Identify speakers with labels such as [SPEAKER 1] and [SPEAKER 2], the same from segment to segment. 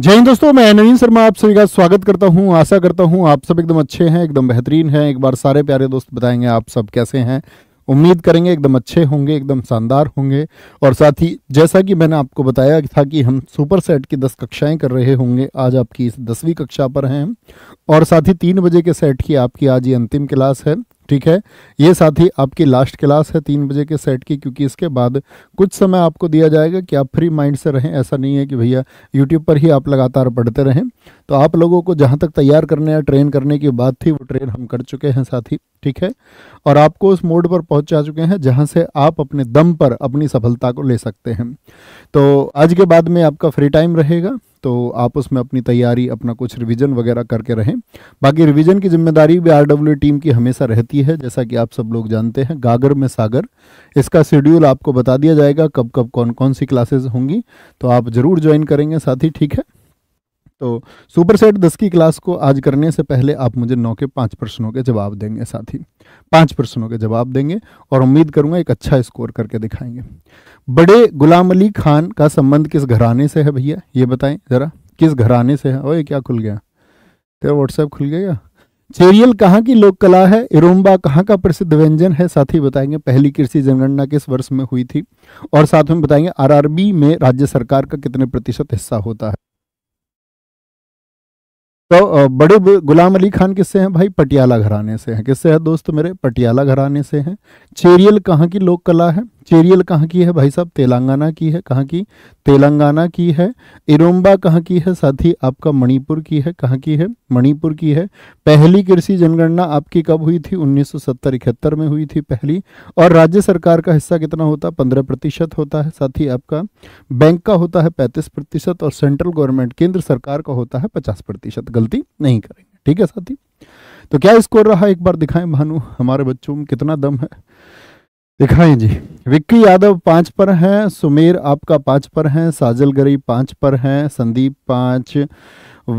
[SPEAKER 1] जय हिंद दोस्तों मैं नवीन शर्मा आप सभी का स्वागत करता हूं आशा करता हूं आप सब एकदम अच्छे हैं एकदम बेहतरीन हैं एक बार सारे प्यारे दोस्त बताएंगे आप सब कैसे हैं उम्मीद करेंगे एकदम अच्छे होंगे एकदम शानदार होंगे और साथ ही जैसा कि मैंने आपको बताया था कि हम सुपर सेट की दस कक्षाएं कर रहे होंगे आज आपकी इस दसवीं कक्षा पर हैं और साथ ही तीन बजे के सेट की आपकी आज ये अंतिम क्लास है ठीक है ये साथ ही आपकी लास्ट क्लास है तीन बजे के सेट की क्योंकि इसके बाद कुछ समय आपको दिया जाएगा कि आप फ्री माइंड से रहें ऐसा नहीं है कि भैया यूट्यूब पर ही आप लगातार पढ़ते रहें तो आप लोगों को जहाँ तक तैयार करने या ट्रेन करने की बात थी वो ट्रेन हम कर चुके हैं साथ ही ठीक है और आपको उस मोड पर पहुँच जा चुके हैं जहाँ से आप अपने दम पर अपनी सफलता को ले सकते हैं तो आज के बाद में आपका फ्री टाइम रहेगा तो आप उसमें अपनी तैयारी अपना कुछ रिवीजन वगैरह करके रहें बाकी रिवीजन की जिम्मेदारी भी आरडब्ल्यू टीम की हमेशा रहती है जैसा कि आप सब लोग जानते हैं गागर में सागर इसका शेड्यूल आपको बता दिया जाएगा कब कब कौन कौन सी क्लासेज होंगी तो आप ज़रूर ज्वाइन करेंगे साथ ही ठीक है तो सुपर सेट दस की क्लास को आज करने से पहले आप मुझे नौ के पाँच प्रश्नों के जवाब देंगे साथ ही पाँच प्रश्नों के जवाब देंगे और उम्मीद करूंगा एक अच्छा स्कोर करके दिखाएंगे बड़े गुलाम अली खान का संबंध किस घराने से है भैया ये बताएं ज़रा किस घराने से है ओए क्या खुल गया तेरा व्हाट्सएप खुल गया चेरियल कहाँ की लोक कला है इरोम्बा कहाँ का प्रसिद्ध व्यंजन है साथ ही बताएंगे पहली कृषि जनगणना किस वर्ष में हुई थी और साथ में बताएंगे आरआरबी में राज्य सरकार का कितने प्रतिशत हिस्सा होता है तो बड़े गुलाम अली खान किससे हैं भाई पटियाला घराने से हैं किससे है दोस्त मेरे पटियाला घराने से हैं चेरियल कहाँ की लोक कला है चेरियल कहाँ की है भाई साहब तेलंगाना की है कहाँ की तेलंगाना की है इरोम्बा कहाँ की है साथ ही आपका मणिपुर की है कहाँ की है मणिपुर की है पहली कृषि जनगणना आपकी कब हुई थी 1970 सौ में हुई थी पहली और राज्य सरकार का हिस्सा कितना होता है पंद्रह प्रतिशत होता है साथ ही आपका बैंक का होता है पैंतीस प्रतिशत और सेंट्रल गवर्नमेंट केंद्र सरकार का होता है पचास प्रतिशत गलती नहीं करेंगे ठीक है साथी तो क्या स्कोर रहा एक बार दिखाएं भानु हमारे बच्चों में कितना दम है दिखाएं जी विक्की यादव पांच पर हैं सुमेर आपका पांच पर हैं साजल गरी पांच पर हैं संदीप पांच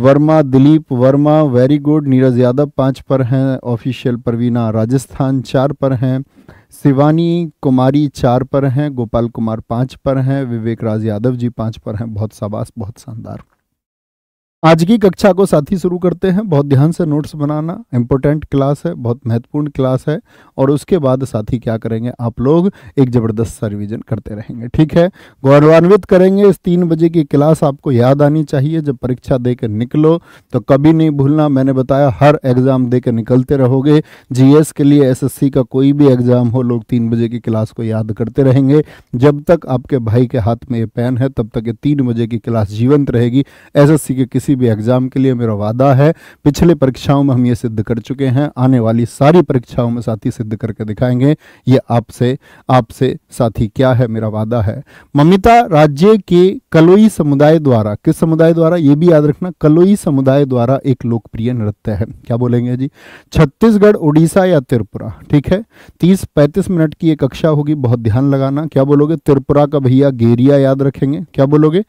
[SPEAKER 1] वर्मा दिलीप वर्मा वेरी गुड नीरज यादव पांच पर हैं ऑफिशियल परवीना राजस्थान चार पर हैं शिवानी कुमारी चार पर हैं गोपाल कुमार पांच पर हैं विवेक राज यादव जी पांच पर हैं बहुत शाबाश बहुत शानदार आज की कक्षा को साथ ही शुरू करते हैं बहुत ध्यान से नोट्स बनाना इम्पोर्टेंट क्लास है बहुत महत्वपूर्ण क्लास है और उसके बाद साथी क्या करेंगे आप लोग एक ज़बरदस्त सा रिविजन करते रहेंगे ठीक है गौरवान्वित करेंगे इस तीन बजे की क्लास आपको याद आनी चाहिए जब परीक्षा दे कर निकलो तो कभी नहीं भूलना मैंने बताया हर एग्ज़ाम दे निकलते रहोगे जी के लिए एस का कोई भी एग्ज़ाम हो लोग तीन बजे की क्लास को याद करते रहेंगे जब तक आपके भाई के हाथ में ये पेन है तब तक ये तीन बजे की क्लास जीवंत रहेगी एस के किसी किसी भी एग्ज़ाम के लिए मेरा वादा है पिछले परीक्षाओं में हम ये सिद्ध कर चुके हैं आने वाली सारी परीक्षाओं में साथी सिद्ध करके दिखाएंगे ये आपसे आपसे साथी क्या है मेरा वादा है ममिता राज्य के कलोई समुदाय द्वारा किस समुदाय द्वारा ये भी याद रखना कलोई समुदाय द्वारा एक लोकप्रिय नृत्य है क्या बोलेंगे जी छत्तीसगढ़ उड़ीसा या त्रिपुरा ठीक है तीस पैंतीस मिनट की एक कक्षा होगी बहुत ध्यान लगाना क्या बोलोगे त्रिपुरा का भैया गेरिया याद रखेंगे क्या बोलोगे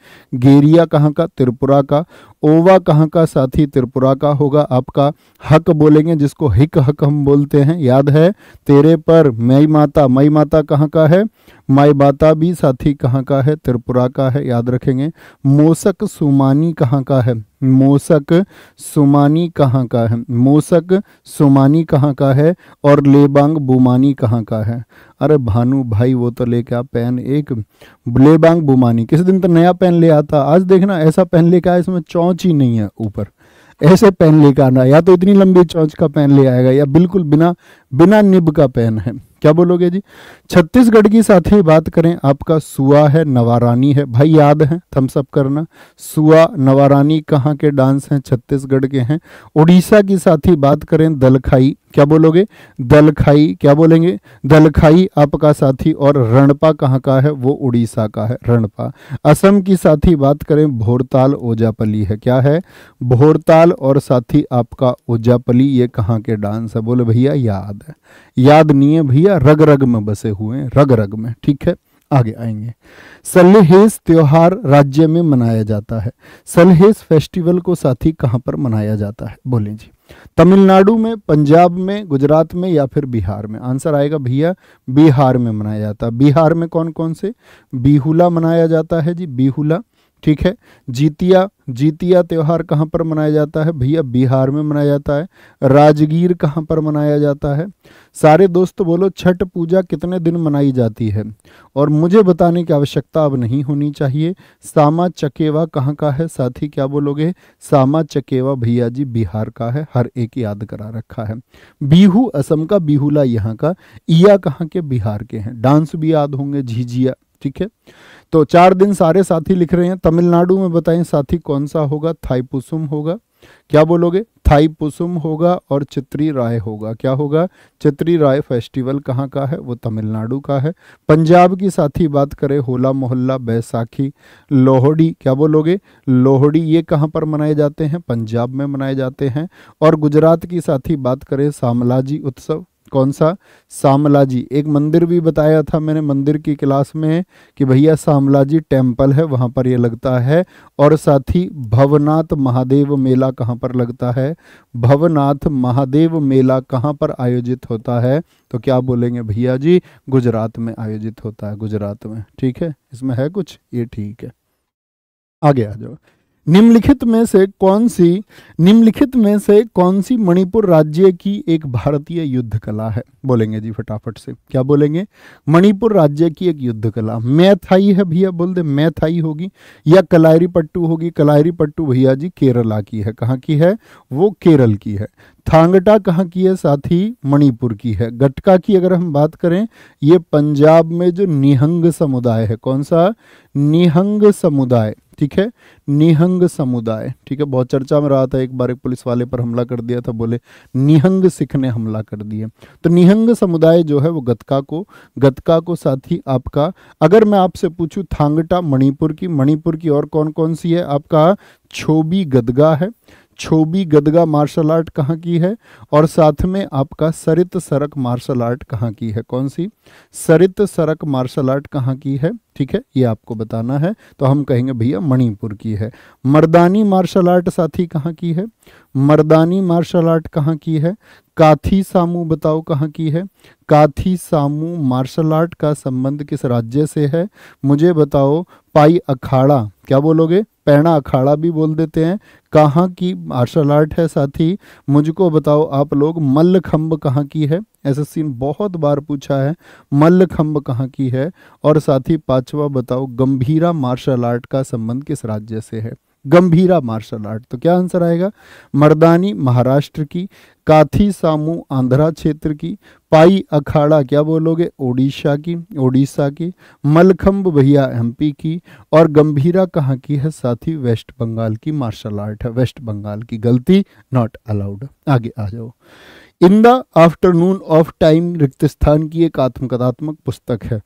[SPEAKER 1] गेरिया कहाँ का त्रिपुरा का ओवा कहाँ का साथी त्रिपुरा का होगा आपका हक बोलेंगे जिसको हिक हक हम बोलते हैं याद है तेरे पर मई माता मई माता कहाँ का है माई बाता भी साथी कहाँ का है त्रिपुरा का है याद रखेंगे मोसक सुमानी कहाँ का है मोसक सुमानी कहाँ का है मोसक सुमानी कहाँ का है और लेबांग बुमानी कहाँ का है अरे भानु भाई वो तो लेके आ पेन एक लेबांग बुमानी किसी दिन तो नया पेन ले आता आज देखना ऐसा पेन लेके आया इसमें चौंच ही नहीं है ऊपर ऐसे पेन लेके आना या तो इतनी लंबी चौंच का पेन ले आएगा या बिल्कुल बिना बिना निब का पेन है क्या बोलोगे जी छत्तीसगढ़ की साथी बात करें आपका सुआ है नवारानी है भाई याद है थम्सअप करना सुआ नवारानी कहाँ के डांस हैं छत्तीसगढ़ के हैं उड़ीसा की साथी बात करें दलखाई क्या बोलोगे दलखाई क्या बोलेंगे दलखाई आपका साथी और रणपा कहाँ का है वो उड़ीसा का है रणपा असम की साथी बात करें भोरताल ओजापली है क्या है भोरताल और साथी आपका ओजापली ये कहाँ के डांस है बोले भैया याद है याद नहीं है भैया रग रग में बसे हुए हैं रग रग में ठीक है आगे आएंगे सलहेस त्योहार राज्य में मनाया जाता है सलहेस फेस्टिवल को साथी कहां पर मनाया जाता है बोले जी तमिलनाडु में पंजाब में गुजरात में या फिर बिहार में आंसर आएगा भैया बिहार में मनाया जाता है बिहार में कौन कौन से बिहुला मनाया जाता है जी बिहुला ठीक है जीतिया जीतिया त्यौहार कहाँ पर मनाया जाता है भैया बिहार में मनाया जाता है राजगीर कहाँ पर मनाया जाता है सारे दोस्त बोलो छठ पूजा कितने दिन मनाई जाती है और मुझे बताने की आवश्यकता अब नहीं होनी चाहिए सामा चकेवा कहाँ का है साथी क्या बोलोगे सामा चकेवा भैया जी बिहार का है हर एक याद करा रखा है बीहू असम का बिहूला यहाँ का ईया कहाँ के बिहार के हैं डांस भी याद होंगे झिझिया ठीक है तो चार दिन सारे साथी लिख रहे हैं तमिलनाडु में बताएं साथी कौन सा होगा थाईपुसुम होगा क्या बोलोगे थाईपुसुम होगा और चित्री राय होगा क्या होगा चित्री राय फेस्टिवल कहाँ का है वो तमिलनाडु का है पंजाब की साथी बात करें होला मोहल्ला बैसाखी लोहड़ी क्या बोलोगे लोहड़ी ये कहाँ पर मनाए जाते हैं पंजाब में मनाए जाते हैं और गुजरात की साथी बात करें सामलाजी उत्सव कौन सा जी एक मंदिर भी बताया था मैंने मंदिर की क्लास में कि भैया जी टेम्पल है वहां पर ये लगता है और साथ ही भवनाथ महादेव मेला कहाँ पर लगता है भवनाथ महादेव मेला कहाँ पर आयोजित होता है तो क्या बोलेंगे भैया जी गुजरात में आयोजित होता है गुजरात में ठीक है इसमें है कुछ ये ठीक है आगे आ जाओ निम्नलिखित में से कौन सी निम्नलिखित में से कौन सी मणिपुर राज्य की एक भारतीय युद्ध कला है बोलेंगे जी फटाफट से क्या बोलेंगे मणिपुर राज्य की एक युद्ध कला मैथाई है भैया बोल दे मैथाई होगी या कलायरी पट्टू होगी कलायरी पट्टू भैया जी केरला की है कहाँ की है वो केरल की है थांगटा कहाँ की है साथ ही मणिपुर की है गटका की अगर हम बात करें ये पंजाब में जो निहंग समुदाय है कौन सा निहंग समुदाय ठीक है निहंग समुदाय ठीक है बहुत चर्चा में रहा था एक बार एक पुलिस वाले पर हमला कर दिया था बोले निहंग सिख ने हमला कर दिया तो निहंग समुदाय जो है वो गतका को गतका को साथ ही आपका अगर मैं आपसे पूछूं थांगटा मणिपुर की मणिपुर की और कौन कौन सी है आपका छोबी गदगा है छोबी गदगा मार्शल आर्ट कहाँ की है और साथ में आपका सरित सरक मार्शल आर्ट कहाँ की है कौन सी सरित सरक मार्शल आर्ट कहाँ की है ठीक है ये आपको बताना है तो हम कहेंगे भैया मणिपुर की है मर्दानी मार्शल आर्ट साथी कहाँ की है मर्दानी मार्शल आर्ट कहाँ की है काथी सामू बताओ कहाँ की है काथी सामू मार्शल आर्ट का संबंध किस राज्य से है मुझे बताओ पाई अखाड़ा क्या बोलोगे पैणा अखाड़ा भी बोल देते हैं कहाँ की मार्शल आर्ट है साथी मुझको बताओ आप लोग खम्ब कहाँ की है एसएससी ने बहुत बार पूछा है खम्ब कहाँ की है और साथ ही पांचवा बताओ गंभीरा मार्शल आर्ट का संबंध किस राज्य से है गंभीरा मार्शल आर्ट तो क्या आंसर आएगा मर्दानी महाराष्ट्र की काथी सामू आंध्रा क्षेत्र की पाई अखाड़ा क्या बोलोगे ओडिशा की ओडिशा की मलखम्ब भैया एमपी की और गंभीरा कहाँ की है साथ ही वेस्ट बंगाल की मार्शल आर्ट है वेस्ट बंगाल की गलती नॉट अलाउड आगे आ जाओ in the afternoon of time रिक्त स्थान की एक आत्मकथात्मक पुस्तक है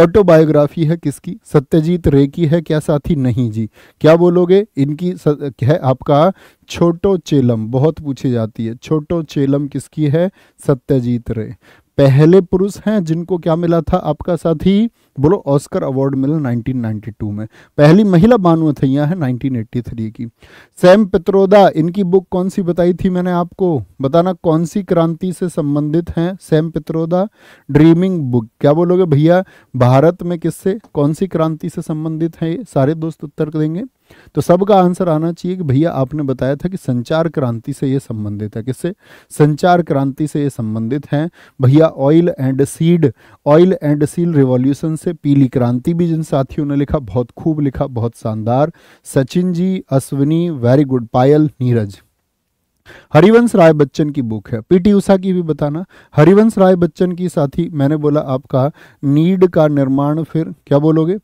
[SPEAKER 1] ऑटोबायोग्राफी है किसकी सत्यजीत रे की है क्या साथी नहीं जी क्या बोलोगे इनकी स, है आपका छोटो चेलम बहुत पूछी जाती है छोटो चेलम किसकी है सत्यजीत रे पहले पुरुष हैं जिनको क्या मिला था आपका साथी बोलो ऑस्कर अवार्ड मिला 1992 में पहली महिला बानु थैया है 1983 की सैम पित्रोदा इनकी बुक कौन सी बताई थी मैंने आपको बताना कौन सी क्रांति से संबंधित हैं सैम पित्रोदा ड्रीमिंग बुक क्या बोलोगे भैया भारत में किससे कौन सी क्रांति से संबंधित है सारे दोस्त उत्तर देंगे तो सबका आंसर आना चाहिए कि भैया आपने बताया था कि संचार क्रांति से यह संबंधित है किससे संचार क्रांति से यह संबंधित है भैया oil and seed oil and seal revolution से पीली क्रांति भी जिन साथियों ने लिखा बहुत खूब लिखा बहुत शानदार सचिन जी अश्विनी वेरी गुड पायल नीरज हरिवंश राय बच्चन की बुक है पीटी उषा की भी बताना हरिवंश राय बच्चन की साथी मैंने बोला आपका नीड का निर्माण फिर क्या बोलोगे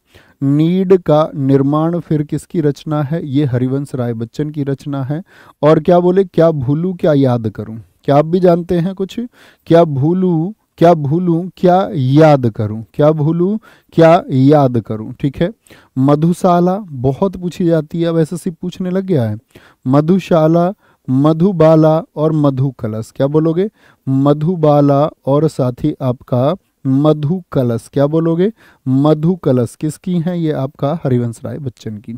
[SPEAKER 1] नीड का निर्माण फिर किसकी रचना है ये हरिवंश राय बच्चन की रचना है और क्या बोले क्या भूलू क्या याद करूं क्या आप भी जानते हैं कुछ क्या भूलू क्या भूलूं क्या याद करूं क्या भूलूं क्या याद करूं ठीक है मधुशाला बहुत पूछी जाती है अब ऐसे सिर्फ पूछने लग गया है मधुशाला मधुबाला और मधु कलश क्या बोलोगे मधुबाला और साथ ही आपका मधु कलश क्या बोलोगे मधु कलश किसकी है ये आपका हरिवंश राय बच्चन की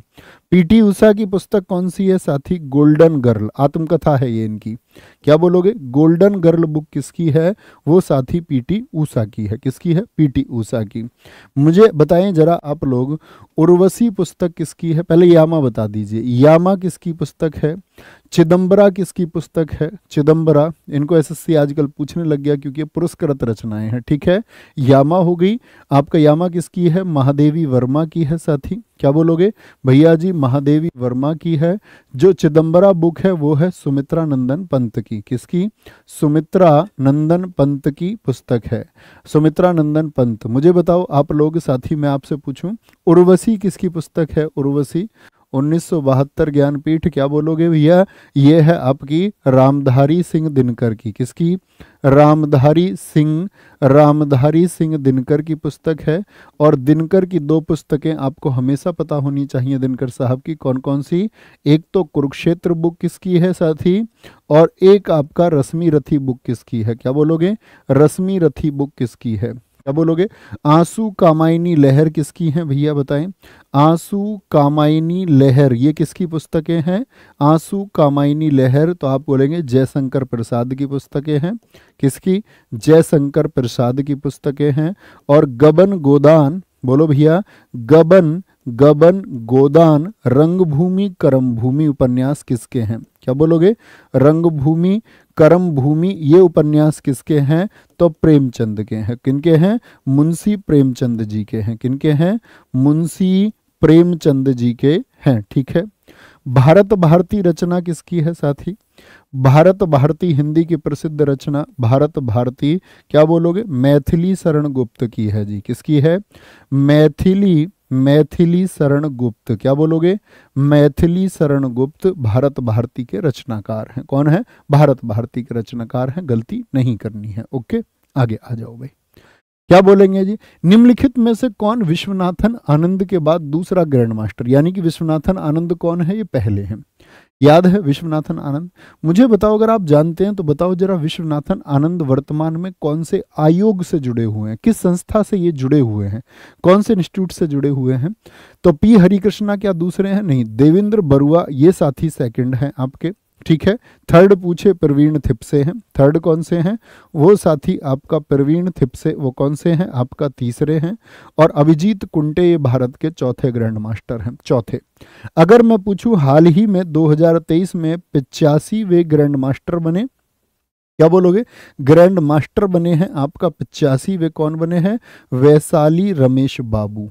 [SPEAKER 1] पीटी उषा की पुस्तक कौन सी है साथी गोल्डन गर्ल आत्मकथा है ये इनकी क्या बोलोगे गोल्डन गर्ल बुक किसकी है वो साथी पीटी उषा की है किसकी है पीटी उषा की मुझे बताएं जरा आप लोग उर्वशी पुस्तक किसकी है पहले यामा बता दीजिए यामा किसकी पुस्तक है चिदंबरा किसकी पुस्तक है चिदंबरा इनको एसएससी आजकल पूछने लग गया क्योंकि पुरस्कृत रचनाएं हैं ठीक है यामा हो गई आपका यामा किसकी है महादेवी वर्मा की है साथी क्या बोलोगे भैया जी महादेवी वर्मा की है जो चिदंबरा बुक है वो है सुमित्रा नंदन पंत की किसकी सुमित्रा नंदन पंत की पुस्तक है सुमित्रा नंदन पंत मुझे बताओ आप लोग साथी मैं आपसे पूछूं उर्वशी किसकी पुस्तक है उर्वशी 1972 ज्ञानपीठ क्या बोलोगे भैया ये है आपकी रामधारी सिंह दिनकर की किसकी रामधारी सिंह रामधारी सिंह दिनकर की पुस्तक है और दिनकर की दो पुस्तकें आपको हमेशा पता होनी चाहिए दिनकर साहब की कौन कौन सी एक तो कुरुक्षेत्र बुक किसकी है साथी और एक आपका रश्मि रथी बुक किसकी है क्या बोलोगे रश्मि रथी बुक किसकी है क्या बोलोगे आंसू कामायनी लहर किसकी है भैया बताएं आंसू कामायनी लहर ये किसकी पुस्तकें हैं आंसू कामायनी लहर तो आप बोलेंगे जयशंकर प्रसाद की पुस्तकें हैं किसकी जयशंकर प्रसाद की पुस्तकें हैं और गबन गोदान बोलो भैया गबन गबन गोदान रंगभूमि भूमि उपन्यास किसके हैं क्या बोलोगे रंगभूमि भूमि ये उपन्यास किसके हैं तो प्रेमचंद के हैं किनके हैं मुंशी प्रेमचंद जी के हैं किनके हैं मुंशी प्रेमचंद जी के हैं ठीक है भारत भारती रचना किसकी है साथी भारत भारती हिंदी की प्रसिद्ध रचना भारत भारती क्या बोलोगे मैथिली शरण गुप्त की है जी किसकी है मैथिली मैथिली शरण गुप्त क्या बोलोगे मैथिली शरण गुप्त भारत भारती के रचनाकार हैं कौन है भारत भारती के रचनाकार हैं गलती नहीं करनी है ओके आगे आ जाओ भाई क्या बोलेंगे जी निम्नलिखित में से कौन विश्वनाथन आनंद के बाद दूसरा ग्रैंड मास्टर यानी कि विश्वनाथन आनंद कौन है ये पहले हैं याद है विश्वनाथन आनंद मुझे बताओ अगर आप जानते हैं तो बताओ जरा विश्वनाथन आनंद वर्तमान में कौन से आयोग से जुड़े हुए हैं किस संस्था से ये जुड़े हुए हैं कौन से इंस्टीट्यूट से जुड़े हुए हैं तो पी हरिकृष्णा क्या दूसरे हैं नहीं देवेंद्र बरुआ ये साथी सेकंड हैं आपके ठीक है थर्ड पूछे प्रवीण थिपसे हैं थर्ड कौन से हैं वो साथी आपका प्रवीण थिपसे वो कौन से हैं आपका तीसरे हैं और अभिजीत कुंटे ये भारत के चौथे ग्रैंड मास्टर हैं चौथे अगर मैं पूछूं हाल ही में 2023 में पिचासी वे ग्रैंड मास्टर बने क्या बोलोगे ग्रैंड मास्टर बने हैं आपका पिचासी वे कौन बने हैं वैशाली रमेश बाबू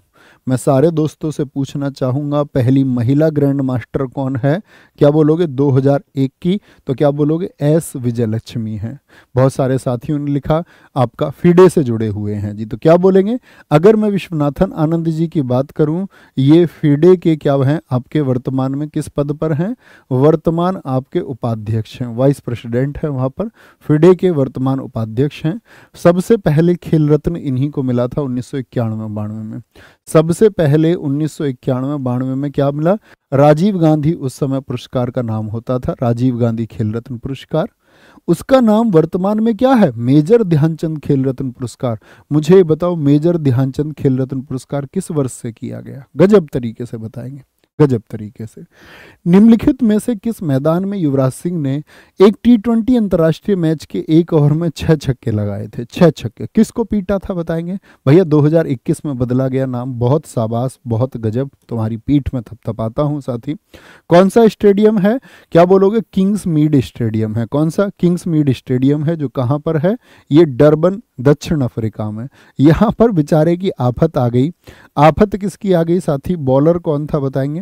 [SPEAKER 1] मैं सारे दोस्तों से पूछना चाहूँगा पहली महिला ग्रैंड मास्टर कौन है क्या बोलोगे 2001 की तो क्या बोलोगे एस विजयलक्ष्मी हैं बहुत सारे साथियों ने लिखा आपका फीडे से जुड़े हुए हैं जी तो क्या बोलेंगे अगर मैं विश्वनाथन आनंद जी की बात करूँ ये फीडे के क्या हैं आपके वर्तमान में किस पद पर हैं वर्तमान आपके उपाध्यक्ष हैं वाइस प्रेसिडेंट हैं वहाँ पर फिडे के वर्तमान उपाध्यक्ष हैं सबसे पहले खेल रत्न इन्हीं को मिला था उन्नीस सौ में सबसे सबसे पहले उन्नीस सौ बानवे में क्या मिला राजीव गांधी उस समय पुरस्कार का नाम होता था राजीव गांधी खेल रत्न पुरस्कार उसका नाम वर्तमान में क्या है मेजर ध्यानचंद खेल रत्न पुरस्कार मुझे बताओ मेजर ध्यानचंद खेल रत्न पुरस्कार किस वर्ष से किया गया गजब तरीके से बताएंगे गजब तरीके से निम्नलिखित में से किस मैदान में युवराज सिंह ने एक टी ट्वेंटी अंतर्राष्ट्रीय मैच के एक ओवर में छह छक्के लगाए थे छह छक्के किसको पीटा था बताएंगे भैया 2021 में बदला गया नाम बहुत साबास बहुत गजब तुम्हारी पीठ में थपथपाता हूँ साथी कौन सा स्टेडियम है क्या बोलोगे किंग्स मीड स्टेडियम है कौन सा किंग्स मीड स्टेडियम है जो कहाँ पर है ये डरबन दक्षिण अफ्रीका में यहाँ पर बेचारे की आफत आ गई आफत किसकी आ गई साथी बॉलर कौन था बताएंगे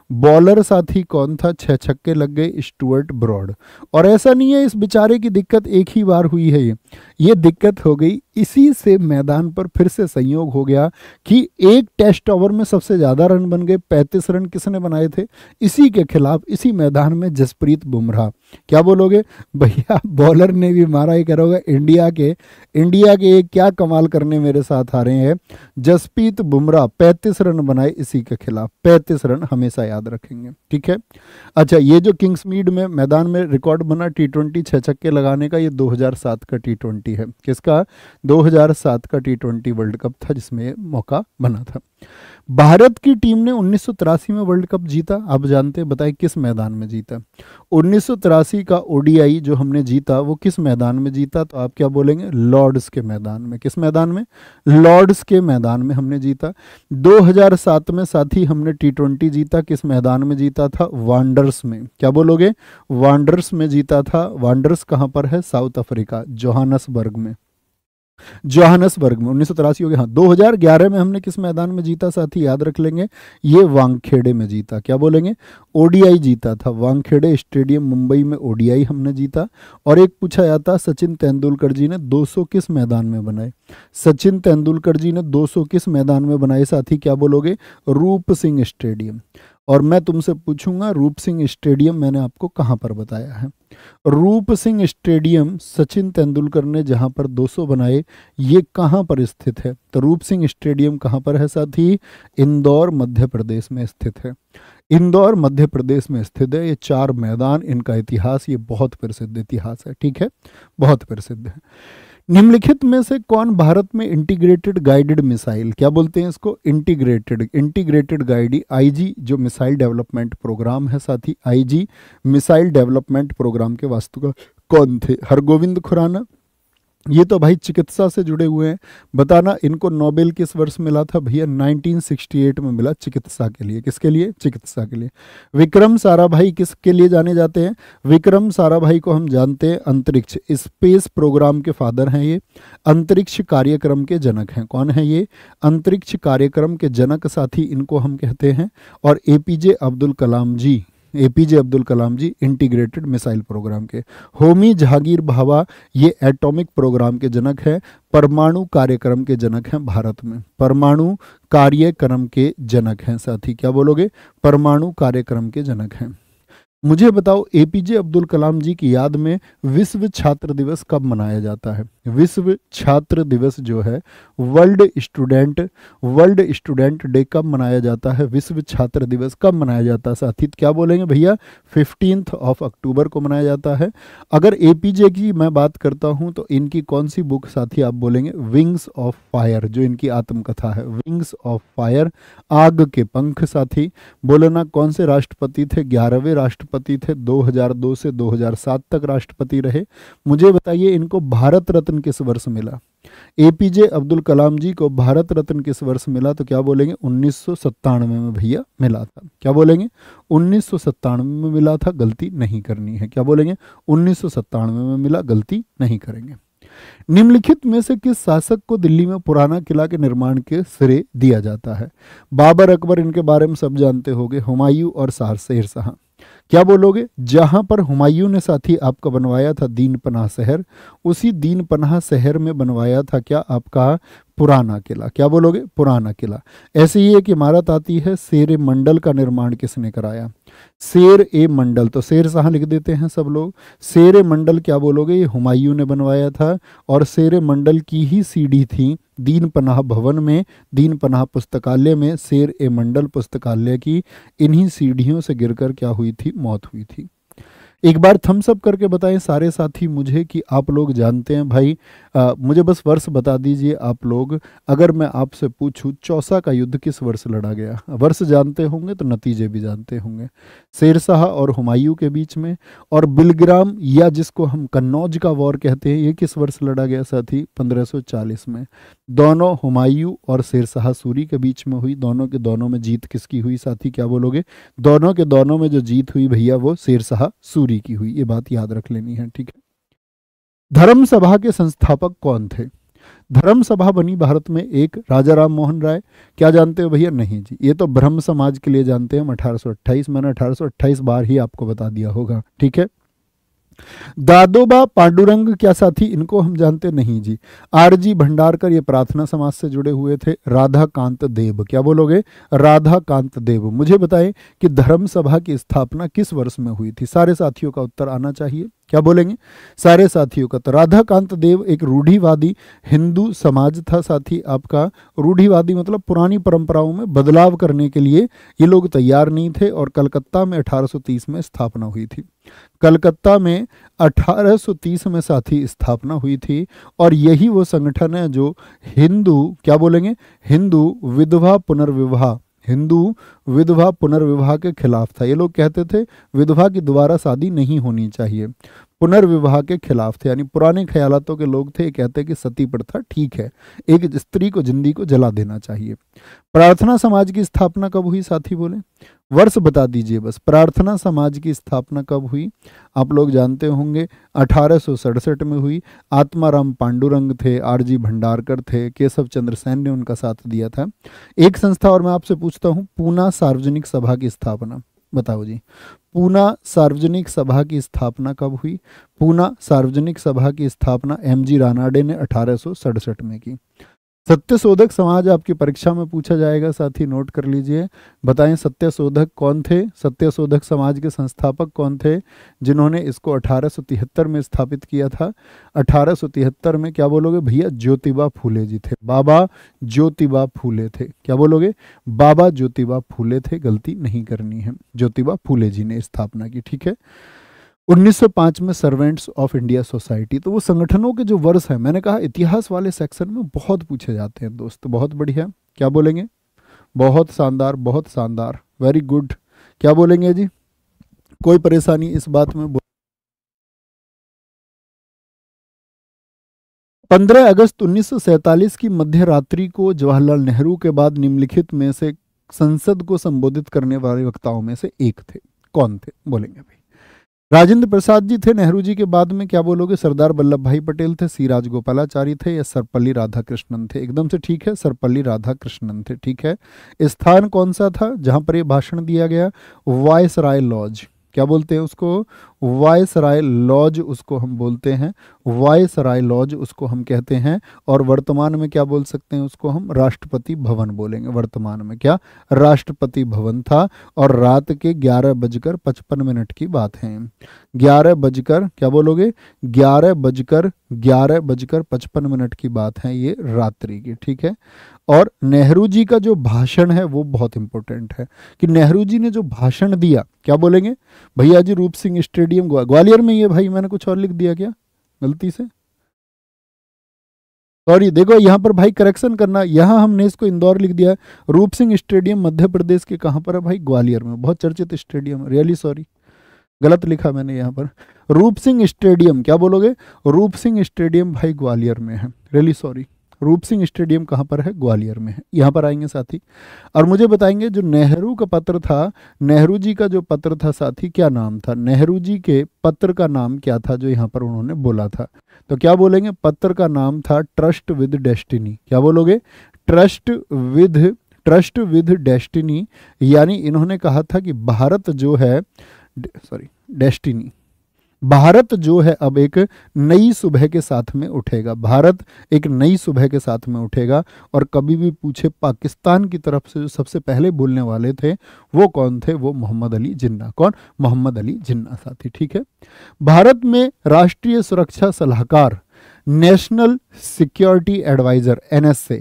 [SPEAKER 1] बॉलर साथी कौन था छह छक्के लग गए स्टुअर्ट ब्रॉड और ऐसा नहीं है इस बेचारे की दिक्कत एक ही बार हुई है ये ये दिक्कत हो गई इसी से मैदान पर फिर से संयोग हो गया कि एक टेस्ट ओवर में सबसे ज़्यादा रन बन गए पैंतीस रन किसने बनाए थे इसी के खिलाफ इसी मैदान में जसप्रीत बुमराह क्या बोलोगे भैया बॉलर ने भी मारा ही करोगे इंडिया के इंडिया के एक क्या कमाल करने मेरे साथ आ रहे हैं जसप्रीत बुमराह पैंतीस रन बनाए इसी के खिलाफ पैंतीस रन हमेशा याद याद रखेंगे ठीक है अच्छा ये जो किंग्स मीड में मैदान में रिकॉर्ड बना टी ट्वेंटी छः छक्के लगाने का ये 2007 का टी ट्वेंटी है किसका 2007 का टी ट्वेंटी वर्ल्ड कप था जिसमें मौका बना था भारत की टीम ने उन्नीस में वर्ल्ड कप जीता आप जानते हैं बताएं किस मैदान में जीता उन्नीस का ओडीआई जो हमने जीता वो किस मैदान में जीता तो आप क्या बोलेंगे लॉर्ड्स के मैदान में किस मैदान में लॉर्ड्स के मैदान में हमने जीता 2007 में साथी हमने टी जीता किस मैदान में जीता था वांडर्स में क्या बोलोगे वांडर्स में जीता था वांडर्स कहाँ पर है साउथ अफ्रीका जोहानसबर्ग में जोहानसबर्ग में उन्नीस हो गया हाँ ग्यारह में हमने किस मैदान में जीता साथी याद रख लेंगे ये वांगखेड़े में जीता क्या बोलेंगे ओडीआई जीता था वांगखेड़े स्टेडियम मुंबई में ओडीआई हमने जीता और एक पूछा जाता सचिन तेंदुलकर जी ने दो सौ किस मैदान में बनाए सचिन तेंदुलकर जी ने दो सौ किस मैदान में बनाए साथी क्या बोलोगे रूप सिंह स्टेडियम और मैं तुमसे पूछूंगा रूप सिंह स्टेडियम मैंने आपको कहाँ पर बताया है रूप सिंह स्टेडियम सचिन तेंदुलकर ने जहां पर 200 बनाए ये कहां पर स्थित है तो रूप सिंह स्टेडियम कहां पर है साथी इंदौर मध्य प्रदेश में स्थित है इंदौर मध्य प्रदेश में स्थित है ये चार मैदान इनका इतिहास ये बहुत प्रसिद्ध इतिहास है ठीक है बहुत प्रसिद्ध है निम्नलिखित में से कौन भारत में इंटीग्रेटेड गाइडेड मिसाइल क्या बोलते हैं इसको इंटीग्रेटेड इंटीग्रेटेड गाइडी आईजी जो मिसाइल डेवलपमेंट प्रोग्राम है साथ ही आईजी मिसाइल डेवलपमेंट प्रोग्राम के वास्तु का कौन थे हरगोविंद खुराना ये तो भाई चिकित्सा से जुड़े हुए हैं बताना इनको नोबेल किस वर्ष मिला था भैया 1968 में मिला चिकित्सा के लिए किसके लिए चिकित्सा के लिए विक्रम साराभाई किसके लिए जाने जाते हैं विक्रम साराभाई को हम जानते हैं अंतरिक्ष स्पेस प्रोग्राम के फादर हैं ये अंतरिक्ष कार्यक्रम के जनक हैं कौन है ये अंतरिक्ष कार्यक्रम के जनक साथी इनको हम कहते हैं और A Abdul Kalam ji A Abdul Kalam ji integrated missile programme के होमी जहागीर भावा ये एटॉमिक प्रोग्राम के जनक हैं परमाणु कार्यक्रम के जनक हैं भारत में परमाणु कार्यक्रम के जनक हैं साथ ही क्या बोलोगे परमाणु कार्यक्रम के जनक हैं मुझे बताओ एपीजे अब्दुल कलाम जी की याद में विश्व छात्र दिवस कब मनाया जाता है विश्व छात्र दिवस जो है world student world student day कब मनाया जाता है विश्व छात्र दिवस कब मनाया जाता है साथी क्या बोलेंगे भैया फिफ्टीन ऑफ अक्टूबर को मनाया जाता है अगर एपीजे की मैं बात करता हूँ तो इनकी कौन सी बुक साथी आप बोलेंगे विंग्स ऑफ फायर जो इनकी आत्मकथा है विंग्स ऑफ फायर आग के पंख साथी बोलना कौन से राष्ट्रपति थे ग्यारहवें राष्ट्रपति राष्ट्रपति थे 2002 से 2007 तक राष्ट्रपति रहे मुझे बताइए इनको भारत रत्न किस वर्ष मिला एपीजे अब्दुल कलाम जी को भारत रत्न किस वर्ष मिला तो क्या बोलेंगे उन्नीस में भैया मिला था क्या बोलेंगे उन्नीस में मिला था गलती नहीं करनी है क्या बोलेंगे उन्नीस में मिला गलती नहीं करेंगे निम्नलिखित में से किस शासक को दिल्ली में पुराना किला के निर्माण के श्रेय दिया जाता है बाबर अकबर इनके बारे में सब जानते होंगे हुमायूं और शाह शाह क्या बोलोगे जहां पर हुमायूं ने साथी आपका बनवाया था दीन पनाह शहर उसी दीन पनाह शहर में बनवाया था क्या आपका पुराना किला क्या बोलोगे पुराना किला ऐसे ही एक इमारत आती है शेर मंडल का निर्माण किसने कराया शेर ए मंडल तो शेर शाह लिख देते हैं सब लोग शेर ए मंडल क्या बोलोगे ये हुमायूं ने बनवाया था और शेर ए मंडल की ही सीढ़ी थी दीन पनाह भवन में दीन पनाह पुस्तकालय में शेर ए मंडल पुस्तकालय की इन्हीं सीढ़ियों से गिरकर क्या हुई थी मौत हुई थी एक बार थम्स अप करके बताएं सारे साथी मुझे कि आप लोग जानते हैं भाई आ, मुझे बस वर्ष बता दीजिए आप लोग अगर मैं आपसे पूछूं चौसा का युद्ध किस वर्ष लड़ा गया वर्ष जानते होंगे तो नतीजे भी जानते होंगे शेरशाह और हुमायूं के बीच में और बिलग्राम या जिसको हम कन्नौज का वॉर कहते हैं ये किस वर्ष लड़ा गया साथी पंद्रह में दोनों हुमायूं और शेरशाह सूरी के बीच में हुई दोनों के दोनों में जीत किसकी हुई साथी क्या बोलोगे दोनों के दोनों में जो जीत हुई भैया वो शेरशाह सूरी पूरी की हुई ये बात याद रख लेनी है ठीक है धर्म सभा के संस्थापक कौन थे धर्म सभा बनी भारत में एक राजा राम मोहन राय क्या जानते हो भैया नहीं जी ये तो ब्रह्म समाज के लिए जानते हैं हम 1828 मैंने 1828 बार ही आपको बता दिया होगा ठीक है दादोबा पांडुरंग क्या साथी इनको हम जानते नहीं जी आरजी भंडारकर ये प्रार्थना समाज से जुड़े हुए थे राधा कांत देव क्या बोलोगे राधा कांत देव मुझे बताएं कि धर्म सभा की स्थापना किस वर्ष में हुई थी सारे साथियों का उत्तर आना चाहिए क्या बोलेंगे सारे साथियों का तो राधा कांत देव एक रूढ़ीवादी हिंदू समाज था साथी आपका रूढ़ीवादी मतलब पुरानी परंपराओं में बदलाव करने के लिए ये लोग तैयार नहीं थे और कलकत्ता में 1830 में स्थापना हुई थी कलकत्ता में 1830 में साथी स्थापना हुई थी और यही वो संगठन है जो हिंदू क्या बोलेंगे हिंदू विधवा पुनर्विवाह हिंदू विधवा पुनर्विवाह के खिलाफ था ये लोग कहते थे विधवा की दोबारा शादी नहीं होनी चाहिए पुनर्विवाह के खिलाफ थे यानी पुराने ख्यालतों के लोग थे कहते कि सती प्रथा ठीक है एक स्त्री को जिंदगी को जला देना चाहिए प्रार्थना समाज की स्थापना कब हुई साथी बोले वर्ष बता दीजिए बस प्रार्थना समाज की स्थापना कब हुई आप लोग जानते होंगे अठारह में हुई आत्माराम पांडुरंग थे आरजी भंडारकर थे केशव चंद्र सेन ने उनका साथ दिया था एक संस्था और मैं आपसे पूछता हूँ पूना सार्वजनिक सभा की स्थापना बताओ जी पूना सार्वजनिक सभा की स्थापना कब हुई पूना सार्वजनिक सभा की स्थापना एम जी रानाडे ने अठारह में की सत्य शोधक समाज आपकी परीक्षा में पूछा जाएगा साथ ही नोट कर लीजिए बताएं सत्य शोधक कौन थे सत्य शोधक समाज के संस्थापक कौन थे जिन्होंने इसको अठारह में स्थापित किया था अठारह में क्या बोलोगे भैया ज्योतिबा फूले जी थे बाबा ज्योतिबा फूले थे क्या बोलोगे बाबा ज्योतिबा फूले थे गलती नहीं करनी है ज्योतिबा फूले जी ने स्थापना की ठीक है 1905 में सर्वेंट्स ऑफ इंडिया सोसाइटी तो वो संगठनों के जो वर्ष है मैंने कहा इतिहास वाले सेक्शन में बहुत पूछे जाते हैं दोस्त बहुत बढ़िया क्या बोलेंगे बहुत शानदार बहुत शानदार वेरी गुड क्या बोलेंगे जी कोई परेशानी इस बात में पंद्रह अगस्त 1947 की मध्य रात्रि को जवाहरलाल नेहरू के बाद निम्नलिखित में से संसद को संबोधित करने वाले वक्ताओं में से एक थे कौन थे बोलेंगे भाई राजेंद्र प्रसाद जी थे नेहरू जी के बाद में क्या बोलोगे सरदार वल्लभ भाई पटेल थे सी राजगोपालाचारी थे या राधा राधाकृष्णन थे एकदम से ठीक है राधा राधाकृष्णन थे ठीक है स्थान कौन सा था जहां पर यह भाषण दिया गया वायस राय लॉज क्या बोलते हैं उसको वाइस राय लॉज उसको हम बोलते हैं वाइस राय लॉज उसको हम कहते हैं और वर्तमान में क्या बोल सकते हैं उसको हम राष्ट्रपति भवन बोलेंगे वर्तमान में क्या राष्ट्रपति भवन था और रात के ग्यारह बजकर पचपन मिनट की बात है ग्यारह बजकर क्या बोलोगे ग्यारह बजकर ग्यारह बजकर पचपन मिनट की बात है ये रात्रि की ठीक है और नेहरू जी का जो भाषण है वो बहुत इंपॉर्टेंट है कि नेहरू जी ने जो भाषण दिया क्या बोलेंगे भैया जी रूप सिंह स्टेडियम स्टेडियम ग्वा ग्वालियर में ही है भाई मैंने कुछ और लिख दिया क्या गलती से सॉरी देखो यहाँ पर भाई करेक्शन करना यहाँ हमने इसको इंदौर लिख दिया रूप सिंह स्टेडियम मध्य प्रदेश के कहाँ पर है भाई ग्वालियर में बहुत चर्चित स्टेडियम रियली सॉरी गलत लिखा मैंने यहाँ पर रूप सिंह स्टेडियम क्या बोलोगे रूप सिंह स्टेडियम भाई ग्वालियर में है रियली सॉरी रूप सिंह स्टेडियम कहाँ पर है ग्वालियर में है यहाँ पर आएंगे साथी और मुझे बताएंगे जो नेहरू का पत्र था नेहरू जी का जो पत्र था साथी क्या नाम था नेहरू जी के पत्र का नाम क्या था जो यहाँ पर उन्होंने बोला था तो क्या बोलेंगे पत्र का नाम था ट्रस्ट विद डेस्टिनी क्या बोलोगे trust with trust with destiny यानी इन्होंने कहा था कि भारत जो है सॉरी डेस्टिनी भारत जो है अब एक नई सुबह के साथ में उठेगा भारत एक नई सुबह के साथ में उठेगा और कभी भी पूछे पाकिस्तान की तरफ से जो सबसे पहले बोलने वाले थे वो कौन थे वो मोहम्मद अली जिन्ना कौन मोहम्मद अली जिन्ना साथी ठीक है भारत में राष्ट्रीय सुरक्षा सलाहकार national security adviser NSA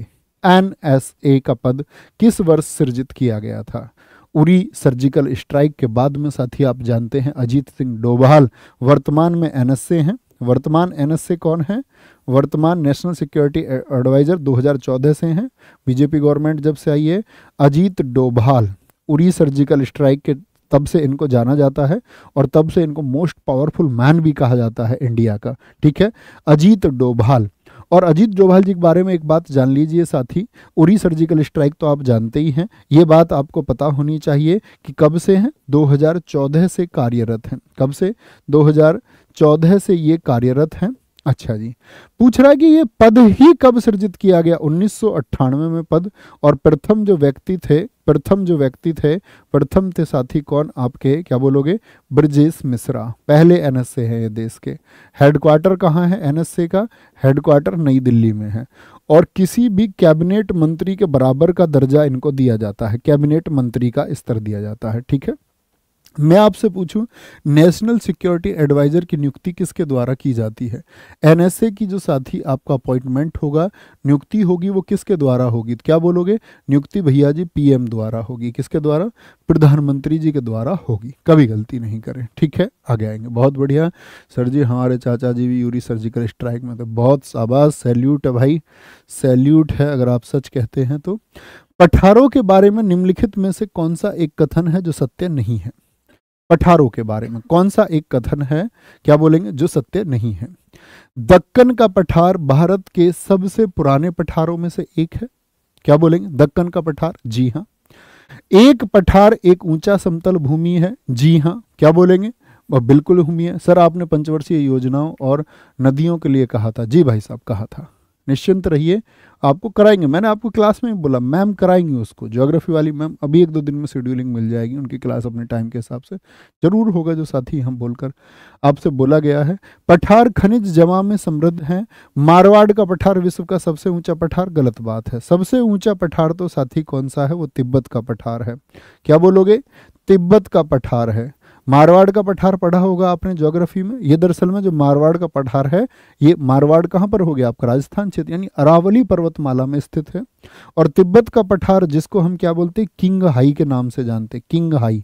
[SPEAKER 1] NSA का पद किस वर्ष सृजित किया गया था उरी सर्जिकल स्ट्राइक के बाद में साथी आप जानते हैं अजीत सिंह डोभाल वर्तमान में एन हैं वर्तमान एन कौन है वर्तमान नेशनल सिक्योरिटी एडवाइज़र 2014 से हैं बीजेपी गवर्नमेंट जब से आई है अजीत डोभाल उरी सर्जिकल स्ट्राइक के तब से इनको जाना जाता है और तब से इनको मोस्ट पावरफुल मैन भी कहा जाता है इंडिया का ठीक है अजीत डोभाल और अजीत जोभाल जी के बारे में एक बात जान लीजिए साथी उरी सर्जिकल स्ट्राइक तो आप जानते ही हैं ये बात आपको पता होनी चाहिए कि कब से हैं 2014 से कार्यरत हैं कब से 2014 से ये कार्यरत हैं अच्छा जी पूछ रहा है कि ये पद ही कब सृजित किया गया उन्नीस में पद और प्रथम जो व्यक्ति थे प्रथम जो व्यक्ति थे प्रथम थे साथी कौन आपके क्या बोलोगे ब्रजेश मिश्रा पहले एनएसए हैं ये देश के हेडक्वार्टर कहाँ है एनएसए का हेडक्वार्टर नई दिल्ली में है और किसी भी कैबिनेट मंत्री के बराबर का दर्जा इनको दिया जाता है कैबिनेट मंत्री का स्तर दिया जाता है ठीक है मैं आपसे पूछूं नेशनल सिक्योरिटी एडवाइज़र की नियुक्ति किसके द्वारा की जाती है एनएसए की जो साथी आपका अपॉइंटमेंट होगा नियुक्ति होगी वो किसके द्वारा होगी क्या बोलोगे नियुक्ति भैया जी पीएम द्वारा होगी किसके द्वारा प्रधानमंत्री जी के द्वारा होगी कभी गलती नहीं करें ठीक है आगे आएंगे बहुत बढ़िया सर जी हमारे चाचा जी भी यूरी सर्जिकल स्ट्राइक में थे बहुत शाबाश सैल्यूट है भाई सैल्यूट है अगर आप सच कहते हैं तो पठारों के बारे में निम्नलिखित में से कौन सा एक कथन है जो सत्य नहीं है पठारों के बारे में कौन सा एक कथन है क्या बोलेंगे जो सत्य नहीं है दक्कन का पठार भारत के सबसे पुराने पठारों में से एक है क्या बोलेंगे दक्कन का पठार जी हाँ एक पठार एक ऊंचा समतल भूमि है जी हाँ क्या बोलेंगे बिल्कुल भूमि है सर आपने पंचवर्षीय योजनाओं और नदियों के लिए कहा था जी भाई साहब कहा था निश्चिंत रहिए आपको कराएंगे मैंने आपको क्लास में बोला मैम कराएंगे उसको ज्योग्राफी वाली मैम अभी एक दो दिन में शेड्यूलिंग मिल जाएगी उनकी क्लास अपने टाइम के हिसाब से ज़रूर होगा जो साथी हम बोलकर आपसे बोला गया है पठार खनिज जमा में समृद्ध हैं मारवाड़ का पठार विश्व का सबसे ऊंचा पठार गलत बात है सबसे ऊंचा पठार तो साथी कौन सा है वो तिब्बत का पठार है क्या बोलोगे तिब्बत का पठार है मारवाड़ का पठार पढ़ा होगा आपने ज्योग्राफी में ये दरअसल में जो मारवाड़ का पठार है ये मारवाड़ कहाँ पर हो गया आपका राजस्थान क्षेत्र यानी अरावली पर्वतमाला में स्थित है और तिब्बत का पठार जिसको हम क्या बोलते हैं किंग हाई के नाम से जानते हैं किंग हाई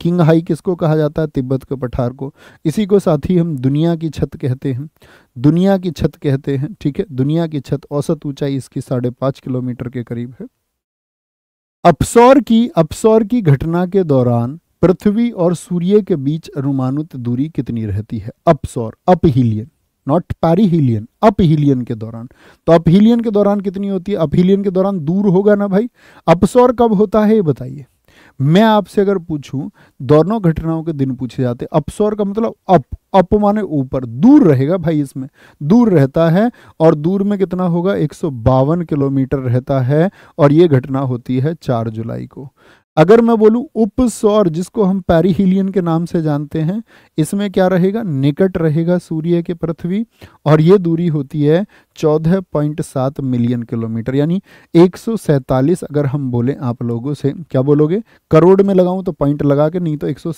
[SPEAKER 1] किंग हाई किसको कहा जाता है तिब्बत के पठार को इसी को साथ ही हम दुनिया की छत कहते हैं दुनिया की छत कहते हैं ठीक है दुनिया की छत औसत ऊंचाई इसकी साढ़े पाँच किलोमीटर के करीब है अपसौर की अपसौर की घटना के दौरान पृथ्वी और सूर्य के बीच अनुमानित दूरी कितनी रहती है अपसौर अपहीलियन नॉट पैरीहीलियन अपहीलियन के दौरान तो अपहीलियन के दौरान कितनी होती है अपहीलियन के दौरान दूर होगा ना भाई अपसौर कब होता है ये बताइए मैं आपसे अगर पूछूं दोनों घटनाओं के दिन पूछे जाते अपसौर का मतलब अप अप माने ऊपर दूर रहेगा भाई इसमें दूर रहता है और दूर में कितना होगा एक किलोमीटर रहता है और यह घटना होती है चार जुलाई को अगर मैं उप सौर जिसको हम पैरीहिलियन के नाम से जानते हैं इसमें क्या रहेगा निकट रहेगा सूर्य के पृथ्वी और ये दूरी होती है चौदह पॉइंट सात मिलियन किलोमीटर यानी एक सौ अगर हम बोले आप लोगों से क्या बोलोगे करोड़ में लगाऊं तो पॉइंट लगा के नहीं तो एक सौ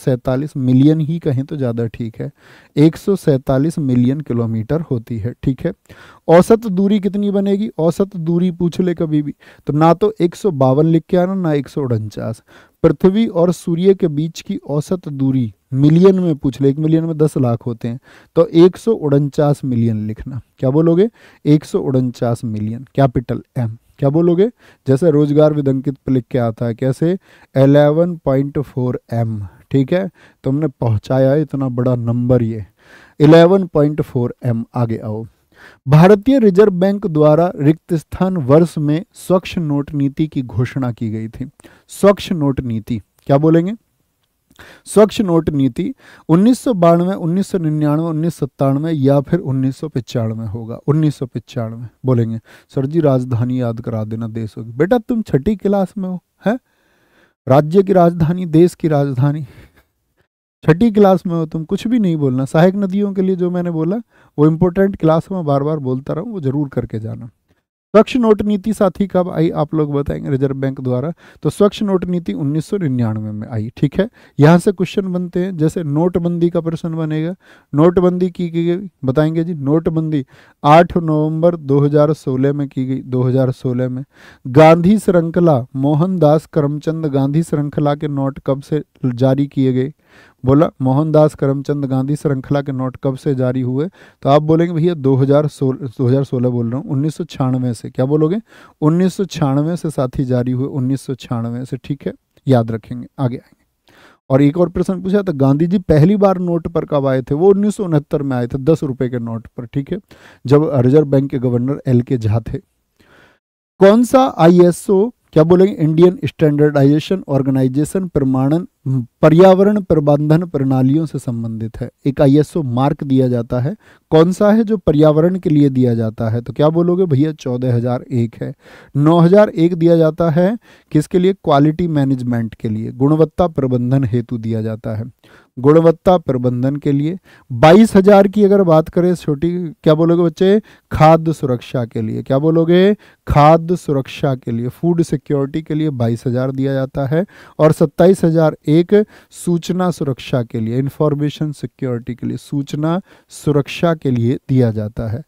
[SPEAKER 1] मिलियन ही कहें तो ज़्यादा ठीक है एक सौ मिलियन किलोमीटर होती है ठीक है औसत दूरी कितनी बनेगी औसत दूरी पूछ ले कभी भी तो ना तो एक लिख के आना ना एक पृथ्वी और सूर्य के बीच की औसत दूरी मिलियन में पूछ ले एक मिलियन में दस लाख होते हैं तो एक मिलियन लिखना क्या बोलोगे एक मिलियन कैपिटल एम क्या बोलोगे जैसे रोजगार विद अंकित पर लिख के आता है कैसे 11.4 एम ठीक है तुमने पहुंचाया इतना बड़ा नंबर ये 11.4 एम आगे आओ भारतीय रिजर्व बैंक द्वारा रिक्त स्थान वर्ष में स्वच्छ नोट नीति की घोषणा की गई थी स्वच्छ नोट नीति क्या बोलेंगे स्वच्छ नोट नीति उन्नीस सौ बानवे उन्नीस सौ निन्यानवे उन्नीस सत्तानवे या फिर उन्नीस सौ पिचानवे होगा उन्नीस सौ पिचानवे बोलेंगे सर जी राजधानी याद करा देना देश होगी बेटा तुम छठी क्लास में हो है राज्य की राजधानी देश की राजधानी छठी क्लास में हो तुम कुछ भी नहीं बोलना सहायक नदियों के लिए जो मैंने बोला वो इम्पोर्टेंट क्लास में बार बार बोलता रहा वो जरूर करके जाना स्वच्छ नोट नीति साथी कब आई आप लोग बताएंगे रिजर्व बैंक द्वारा तो स्वच्छ नोट नीति 1999 में आई ठीक है यहाँ से क्वेश्चन बनते हैं जैसे नोटबंदी का प्रश्न बनेगा नोटबंदी की गई बताएंगे जी नोटबंदी 8 नवंबर 2016 में की गई 2016 में गांधी श्रृंखला मोहनदास करमचंद गांधी श्रृंखला के नोट कब से जारी किए गए बोला मोहनदास करमचंद गांधी श्रृंखला के नोट कब से जारी हुए तो आप बोलेंगे भैया दो हज़ार सोलह बोल रहा हूँ उन्नीस से क्या बोलोगे उन्नीस से साथ ही जारी हुए उन्नीस से ठीक है याद रखेंगे आगे आएंगे और एक और प्रश्न पूछा था गांधी जी पहली बार नोट पर कब आए थे वो उन्नीस में आए थे दस रुपए के नोट पर ठीक है जब रिजर्व बैंक के गवर्नर एल के झा थे कौन सा आईएसओ क्या बोलेंगे इंडियन स्टैंडर्डाइजेशन ऑर्गेनाइजेशन प्रमाणन पर्यावरण प्रबंधन प्रणालियों से संबंधित है एक आईएसओ मार्क दिया जाता है कौन सा है जो पर्यावरण के लिए दिया जाता है तो क्या बोलोगे भैया चौदह हजार एक है नौ हजार एक दिया जाता है किसके लिए क्वालिटी मैनेजमेंट के लिए गुणवत्ता प्रबंधन हेतु दिया जाता है गुणवत्ता प्रबंधन के लिए बाईस हजार की अगर बात करें छोटी क्या बोलोगे बच्चे खाद्य सुरक्षा के लिए क्या बोलोगे खाद्य सुरक्षा के लिए फूड सिक्योरिटी के लिए बाईस हजार दिया जाता है और सत्ताईस हजार एक सूचना सुरक्षा के लिए इंफॉर्मेशन सिक्योरिटी के लिए सूचना सुरक्षा के लिए दिया जाता है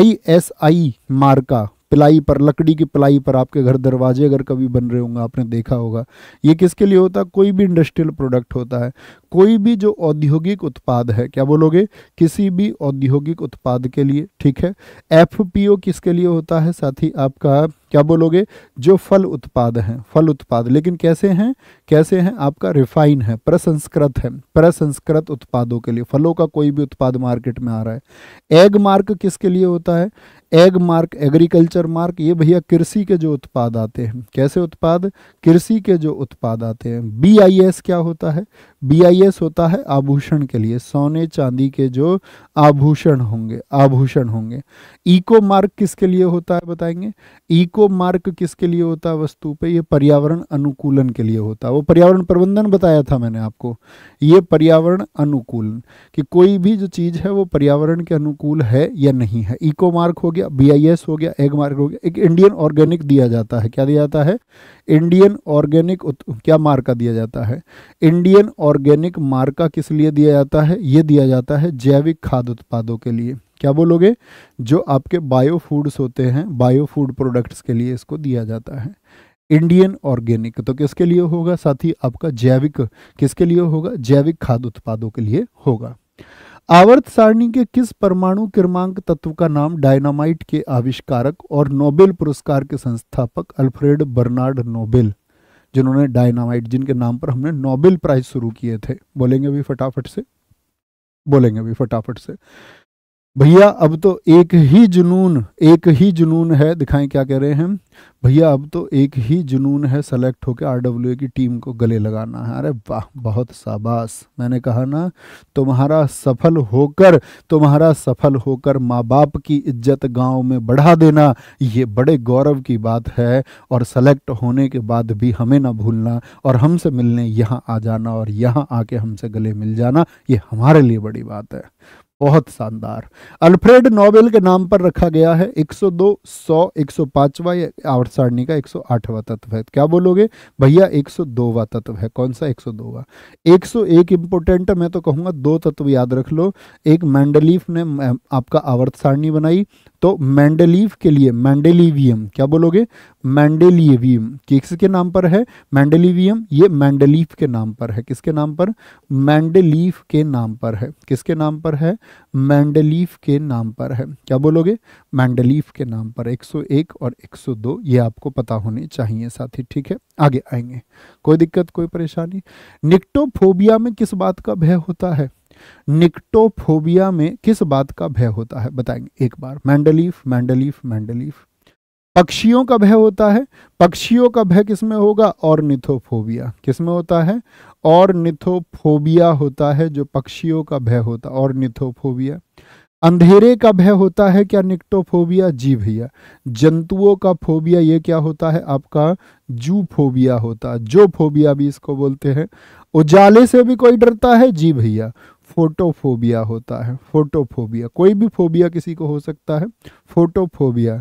[SPEAKER 1] आई एस आई मार्का पिलाई पर लकड़ी की पिलाई पर आपके घर दरवाजे अगर कभी बन रहे होंगे आपने देखा होगा ये किसके लिए होता है कोई भी इंडस्ट्रियल प्रोडक्ट होता है कोई भी जो औद्योगिक उत्पाद है क्या बोलोगे किसी भी औद्योगिक उत्पाद के लिए ठीक है एफ किसके लिए होता है साथ ही आपका क्या बोलोगे जो फल उत्पाद हैं फल उत्पाद लेकिन कैसे हैं कैसे हैं आपका रिफाइन है प्रसंस्कृत है प्रसंस्कृत उत्पादों के लिए फलों का कोई भी उत्पाद मार्केट में आ रहा है एग मार्क किसके लिए होता है एग मार्क एग्रीकल्चर मार्क ये भैया कृषि के जो उत्पाद आते हैं कैसे उत्पाद कृषि के जो उत्पाद आते हैं बी आई एस क्या होता है बीआईएस होता है आभूषण के लिए सोने चांदी के जो आभूषण होंगे आभूषण होंगे इको मार्क किसके लिए होता है बताएंगे इको मार्क किसके लिए होता है वस्तु पे ये पर्यावरण अनुकूलन के लिए होता है वो पर्यावरण प्रबंधन बताया था मैंने आपको ये पर्यावरण अनुकूलन कि कोई भी जो चीज़ है वो पर्यावरण के अनुकूल है या नहीं है इको मार्क हो गया बी हो गया एग मार्क हो गया एक इंडियन ऑर्गेनिक दिया जाता है क्या दिया जाता है इंडियन ऑर्गेनिक क्या मार्का दिया जाता है इंडियन ऑर्गेनिक मार्का किस लिए दिया जाता है ये दिया जाता है जैविक खाद उत्पादों के लिए क्या बोलोगे जो आपके बायो फूड्स होते हैं बायो फूड प्रोडक्ट्स के लिए इसको दिया जाता है इंडियन ऑर्गेनिक तो किसके लिए होगा साथ ही आपका जैविक किसके लिए होगा जैविक खाद उत्पादों के लिए होगा आवर्त सारणी के किस परमाणु क्रमांक तत्व का नाम डायनामाइट के आविष्कारक और नोबेल पुरस्कार के संस्थापक अल्फ्रेड बर्नार्ड नोबेल जिन्होंने डायनामाइट जिनके नाम पर हमने नोबेल प्राइज शुरू किए थे बोलेंगे भी फटाफट से बोलेंगे भी फटाफट से भैया अब तो एक ही जुनून एक ही जुनून है दिखाएं क्या कह रहे हैं भैया अब तो एक ही जुनून है सेलेक्ट होकर आरडब्ल्यू की टीम को गले लगाना है अरे वाह बहुत शाबाश मैंने कहा ना तुम्हारा सफल होकर तुम्हारा सफल होकर माँ बाप की इज्जत गांव में बढ़ा देना ये बड़े गौरव की बात है और सेलेक्ट होने के बाद भी हमें ना भूलना और हमसे मिलने यहाँ आ जाना और यहाँ आके हमसे गले मिल जाना ये हमारे लिए बड़ी बात है बहुत शानदार अल्फ्रेड नोबेल के नाम पर रखा गया है 102 सौ 105वां सौ पांचवा सारणी का 108वां तत्व है क्या बोलोगे भैया 102वां तत्व है कौन सा 102वां 101 इंपोर्टेंट मैं तो कहूंगा दो तत्व याद रख लो एक मैंडलीफ ने आपका आवर्त सारणी बनाई तो मैंडेलीव के लिए मैंडेलीवियम क्या बोलोगे मैंडेलीवियम किस के नाम पर है मैंडेलीवियम ये मैंडेलीफ के नाम पर है किसके नाम पर मैंडेलीफ के नाम पर है किसके नाम पर है मैंडेलीफ के नाम पर है क्या बोलोगे मैंडेलीफ के नाम पर 101 और 102 ये आपको पता होने चाहिए साथी ठीक है आगे आएंगे कोई दिक्कत कोई परेशानी निक्टोफोबिया में किस बात का भय होता है निकटोफोबिया में किस बात का भय होता है बताएंगे एक बार मैंडलीफ मैंडलीफ मैंडलीफ पक्षियों का भय होता है पक्षियों का भय किसमें होगा और निथोफोबिया किसमें होता है और निथोफोबिया होता है जो पक्षियों का भय होता है और निथोफोबिया अंधेरे का भय होता है क्या निक्टोफोबिया जी भैया जंतुओं का फोबिया ये क्या होता है आपका जू फोबिया होता है जो फोबिया भी इसको बोलते हैं उजाले से भी कोई डरता है जी भैया फोटोफोबिया होता है फोटोफोबिया कोई भी फोबिया किसी को हो सकता है फोटोफोबिया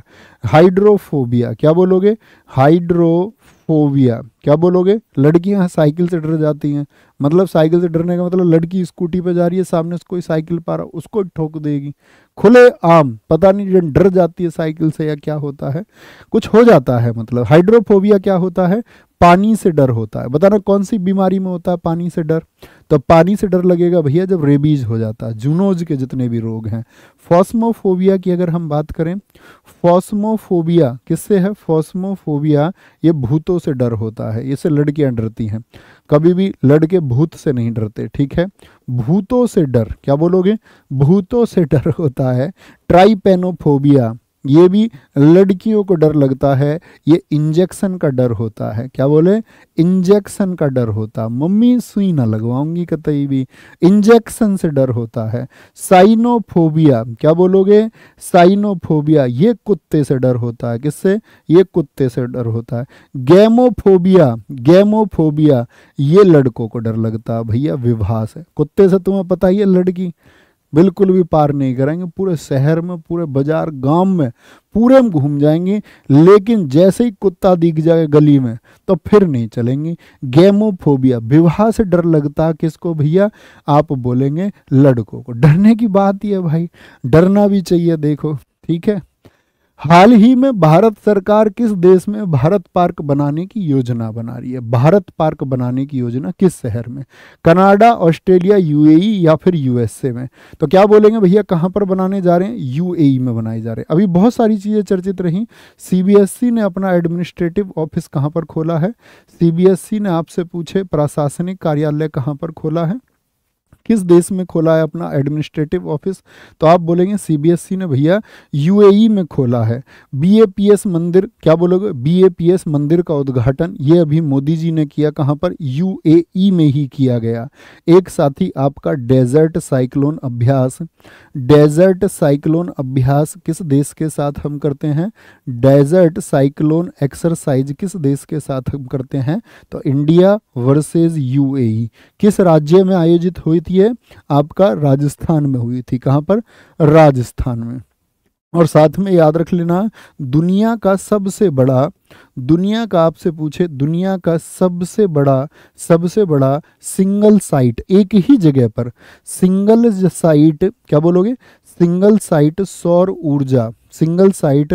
[SPEAKER 1] हाइड्रोफोबिया क्या बोलोगे हाइड्रोफोबिया क्या बोलोगे लड़कियां साइकिल से डर जाती हैं मतलब साइकिल से डरने का मतलब लड़की स्कूटी पर जा रही है सामने से कोई साइकिल पा रहा उसको ठोक देगी खुले आम पता नहीं डर जाती है साइकिल से या क्या होता है कुछ हो जाता है मतलब हाइड्रोफोबिया क्या होता है पानी से डर होता है बताना कौन सी बीमारी में होता है पानी से डर तो पानी से डर लगेगा भैया जब रेबीज हो जाता है जूनोज के जितने भी रोग हैं फॉस्मोफोबिया की अगर हम बात करें फॉस्मोफोबिया किससे है फॉस्मोफोबिया ये भूतों से डर होता है इससे लड़कियां डरती हैं कभी भी लड़के भूत से नहीं डरते ठीक है भूतों से डर क्या बोलोगे भूतों से डर होता है ट्राइपेनोफोबिया ये भी लड़कियों को डर लगता है ये इंजेक्शन का डर होता है क्या बोले इंजेक्शन का डर होता मम्मी सुई ना लगवाऊंगी कतई भी इंजेक्शन से डर होता है साइनोफोबिया क्या बोलोगे साइनोफोबिया ये कुत्ते से डर होता है किससे ये कुत्ते से डर होता है गैमोफोबिया गैमोफोबिया ये लड़कों को डर लगता है भैया विवाह से कुत्ते से तुम्हें पता ही है लड़की बिल्कुल भी पार नहीं करेंगे पूरे शहर में पूरे बाजार गांव में पूरे हम घूम जाएंगे लेकिन जैसे ही कुत्ता दिख जाए गली में तो फिर नहीं चलेंगे गेमोफोबिया विवाह से डर लगता है किसको भैया आप बोलेंगे लड़कों को डरने की बात ही है भाई डरना भी चाहिए देखो ठीक है हाल ही में भारत सरकार किस देश में भारत पार्क बनाने की योजना बना रही है भारत पार्क बनाने की योजना किस शहर में कनाडा ऑस्ट्रेलिया यूएई या फिर यूएसए में तो क्या बोलेंगे भैया कहाँ पर बनाने जा रहे हैं यूएई में बनाए जा रहे हैं अभी बहुत सारी चीज़ें चर्चित रहीं सीबीएसई ने अपना एडमिनिस्ट्रेटिव ऑफिस कहाँ पर खोला है सी ने आपसे पूछे प्रशासनिक कार्यालय कहाँ पर खोला है किस देश में खोला है अपना एडमिनिस्ट्रेटिव ऑफिस तो आप बोलेंगे सीबीएसई e ने भैया यूएई e में खोला है बीएपीएस मंदिर क्या बोलोगे बीएपीएस मंदिर का उद्घाटन ये अभी मोदी जी ने किया कहाँ पर यूएई e में ही किया गया एक साथ ही आपका डेजर्ट साइक्लोन अभ्यास डेजर्ट साइक्लोन अभ्यास किस देश के साथ हम करते हैं डेजर्ट साइक्लोन एक्सरसाइज किस देश के साथ हम करते हैं तो इंडिया वर्सेज यूएई किस राज्य में आयोजित हुई थी थी ये आपका राजस्थान में हुई थी कहाँ पर राजस्थान में और साथ में याद रख लेना दुनिया का सबसे बड़ा दुनिया का आपसे पूछे दुनिया का सबसे बड़ा सबसे बड़ा सिंगल साइट एक ही जगह पर सिंगल साइट क्या बोलोगे सिंगल साइट सौर ऊर्जा सिंगल साइट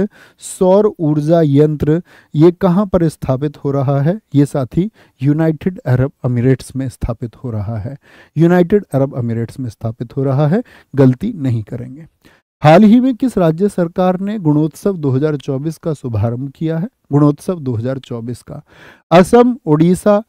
[SPEAKER 1] सौर ऊर्जा यंत्र ये कहाँ पर स्थापित हो रहा है ये साथी यूनाइटेड अरब अमीरेट्स में स्थापित हो रहा है यूनाइटेड अरब अमीरेट्स में स्थापित हो रहा है गलती नहीं करेंगे हाल ही में किस राज्य सरकार ने गुणोत्सव 2024 का शुभारंभ किया है गुणोत्सव 2024 का असम ओडिशा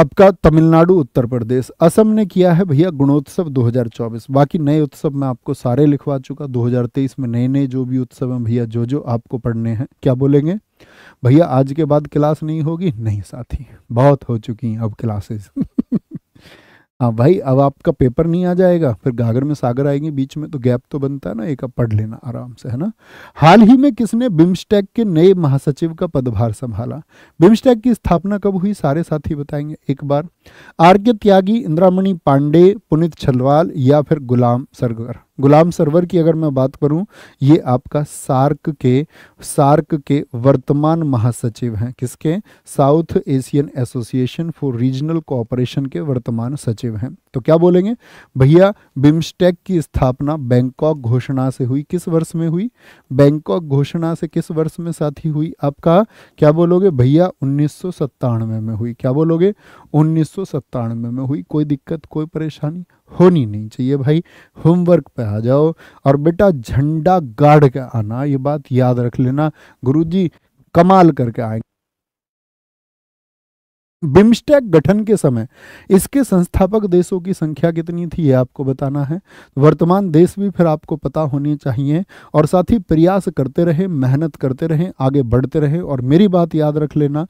[SPEAKER 1] आपका तमिलनाडु उत्तर प्रदेश असम ने किया है भैया गुणोत्सव 2024 बाकी नए उत्सव मैं आपको सारे लिखवा चुका 2023 में नए नए जो भी उत्सव हैं भैया जो जो आपको पढ़ने हैं क्या बोलेंगे भैया आज के बाद क्लास नहीं होगी नहीं साथी बहुत हो चुकी हैं अब क्लासेस हाँ भाई अब आपका पेपर नहीं आ जाएगा फिर गागर में सागर आएंगे बीच में तो गैप तो बनता है ना एक आप पढ़ लेना आराम से है ना हाल ही में किसने बिम्स्टेक के नए महासचिव का पदभार संभाला बिम्स्टेक की स्थापना कब हुई सारे साथी बताएंगे एक बार आर के त्यागी इंद्रामणि पांडे पुनित छलवाल या फिर गुलाम सरगर गुलाम सरवर की अगर मैं बात करूं ये आपका सार्क के सार्क के वर्तमान महासचिव हैं किसके South Asian Association for Regional Cooperation के वर्तमान सचिव हैं तो क्या बोलेंगे भैया बिम्स्टेक की स्थापना बैंकॉक घोषणा से हुई किस वर्ष में हुई बैंकॉक घोषणा से किस वर्ष में साथी हुई आपका क्या बोलोगे भैया उन्नीस में हुई क्या बोलोगे उन्नीस में हुई कोई दिक्कत कोई परेशानी होनी नहीं चाहिए भाई होमवर्क पे आ जाओ और बेटा झंडा गाड़ के आना ये बात याद रख लेना गुरुजी कमाल करके आएंगे बिम्स्टेक गठन के समय इसके संस्थापक देशों की संख्या कितनी थी ये आपको बताना है वर्तमान देश भी फिर आपको पता होनी चाहिए और साथ ही प्रयास करते रहे मेहनत करते रहे आगे बढ़ते रहे और मेरी बात याद रख लेना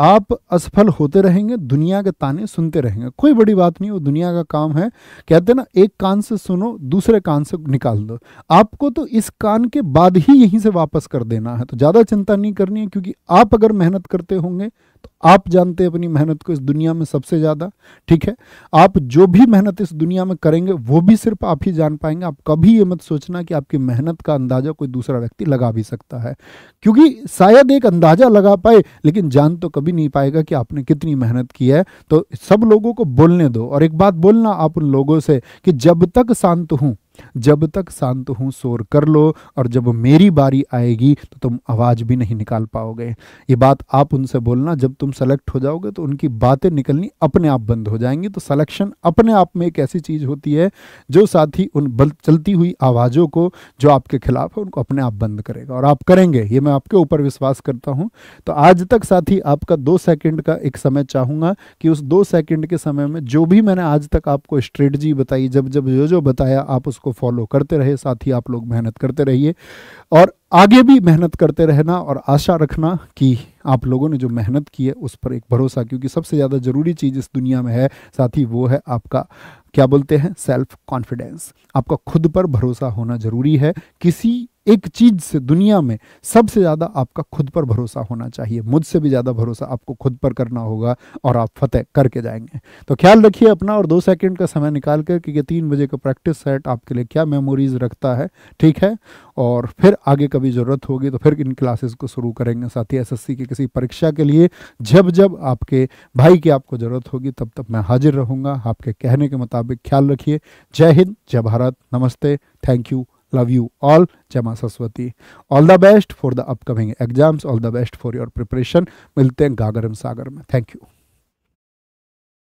[SPEAKER 1] आप असफल होते रहेंगे दुनिया के ताने सुनते रहेंगे कोई बड़ी बात नहीं वो दुनिया का काम है कहते ना एक कान से सुनो दूसरे कान से निकाल दो आपको तो इस कान के बाद ही यहीं से वापस कर देना है तो ज़्यादा चिंता नहीं करनी है क्योंकि आप अगर मेहनत करते होंगे तो आप जानते अपनी मेहनत को इस दुनिया में सबसे ज़्यादा ठीक है आप जो भी मेहनत इस दुनिया में करेंगे वो भी सिर्फ आप ही जान पाएंगे आप कभी ये मत सोचना कि आपकी मेहनत का अंदाज़ा कोई दूसरा व्यक्ति लगा भी सकता है क्योंकि शायद एक अंदाज़ा लगा पाए लेकिन जान तो कभी नहीं पाएगा कि आपने कितनी मेहनत की है तो सब लोगों को बोलने दो और एक बात बोलना आप उन लोगों से कि जब तक शांत हूँ जब तक शांत हूँ शोर कर लो और जब मेरी बारी आएगी तो तुम आवाज़ भी नहीं निकाल पाओगे ये बात आप उनसे बोलना जब तुम सेलेक्ट हो जाओगे तो उनकी बातें निकलनी अपने आप बंद हो जाएंगी तो सलेक्शन अपने आप में एक ऐसी चीज़ होती है जो साथी उन बल चलती हुई आवाज़ों को जो आपके खिलाफ है उनको अपने आप बंद करेगा और आप करेंगे ये मैं आपके ऊपर विश्वास करता हूँ तो आज तक साथी आपका दो सेकेंड का एक समय चाहूँगा कि उस दो सेकेंड के समय में जो भी मैंने आज तक आपको स्ट्रेटजी बताई जब जब जो जो बताया आप उसको को फॉलो करते रहे साथ ही आप लोग मेहनत करते रहिए और आगे भी मेहनत करते रहना और आशा रखना कि आप लोगों ने जो मेहनत की है उस पर एक भरोसा क्योंकि सबसे ज़्यादा ज़रूरी चीज़ इस दुनिया में है साथ ही वो है आपका क्या बोलते हैं सेल्फ कॉन्फिडेंस आपका खुद पर भरोसा होना जरूरी है किसी एक चीज से दुनिया में सबसे ज़्यादा आपका खुद पर भरोसा होना चाहिए मुझसे भी ज़्यादा भरोसा आपको खुद पर करना होगा और आप फतेह करके जाएंगे तो ख्याल रखिए अपना और दो सेकंड का समय निकाल कर कि ये तीन बजे का प्रैक्टिस सेट आपके लिए क्या मेमोरीज रखता है ठीक है और फिर आगे कभी ज़रूरत होगी तो फिर इन क्लासेस को शुरू करेंगे साथ ही एस की किसी परीक्षा के लिए जब जब आपके भाई की आपको ज़रूरत होगी तब तक मैं हाजिर रहूंगा आपके कहने के मुताबिक मुताबिक ख्याल रखिए जय हिंद जय भारत नमस्ते thank you love you all जय माँ Saraswati all the best for the upcoming exams all the best for your preparation मिलते हैं गागरम सागर में थैंक यू